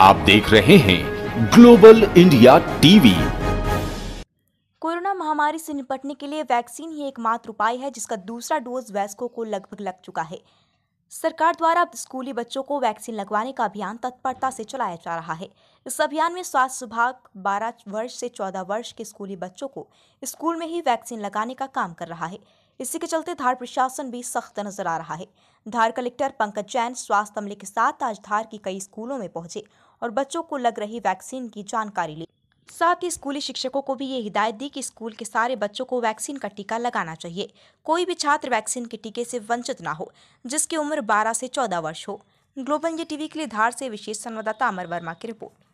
आप देख रहे हैं ग्लोबल इंडिया टीवी कोरोना महामारी से निपटने के लिए वैक्सीन ही एकमात्र उपाय है जिसका दूसरा डोज वयस्कों को लगभग लग चुका है सरकार द्वारा स्कूली बच्चों को वैक्सीन लगवाने का अभियान तत्परता से चलाया जा रहा है इस अभियान में स्वास्थ्य विभाग 12 वर्ष से 14 वर्ष के स्कूली बच्चों को स्कूल में ही वैक्सीन लगाने का काम कर रहा है इसी के चलते धार प्रशासन भी सख्त नजर आ रहा है धार कलेक्टर पंकज जैन स्वास्थ्य अमले के साथ आज धार की कई स्कूलों में पहुंचे और बच्चों को लग रही वैक्सीन की जानकारी ली साथ ही स्कूली शिक्षकों को भी ये हिदायत दी कि स्कूल के सारे बच्चों को वैक्सीन का टीका लगाना चाहिए कोई भी छात्र वैक्सीन के टीके से वंचित ना हो जिसकी उम्र 12 से 14 वर्ष हो ग्लोबल जी टीवी के लिए धार से विशेष संवाददाता अमर वर्मा की रिपोर्ट